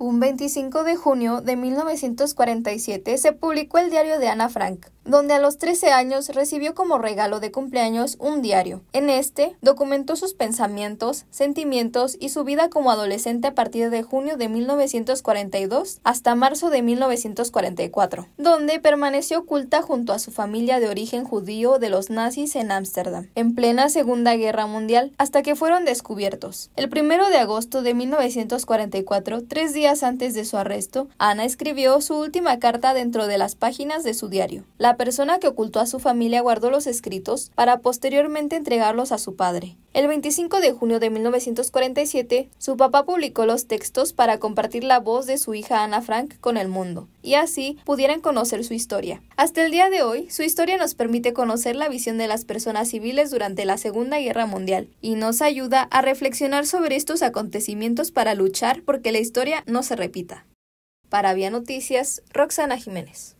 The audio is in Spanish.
Un 25 de junio de 1947 se publicó el diario de Ana Frank, donde a los 13 años recibió como regalo de cumpleaños un diario. En este, documentó sus pensamientos, sentimientos y su vida como adolescente a partir de junio de 1942 hasta marzo de 1944, donde permaneció oculta junto a su familia de origen judío de los nazis en Ámsterdam, en plena Segunda Guerra Mundial, hasta que fueron descubiertos. El 1 de agosto de 1944, tres días antes de su arresto, Ana escribió su última carta dentro de las páginas de su diario. La persona que ocultó a su familia guardó los escritos para posteriormente entregarlos a su padre. El 25 de junio de 1947, su papá publicó los textos para compartir la voz de su hija Ana Frank con el mundo, y así pudieran conocer su historia. Hasta el día de hoy, su historia nos permite conocer la visión de las personas civiles durante la Segunda Guerra Mundial, y nos ayuda a reflexionar sobre estos acontecimientos para luchar porque la historia no se repita. Para Vía Noticias, Roxana Jiménez.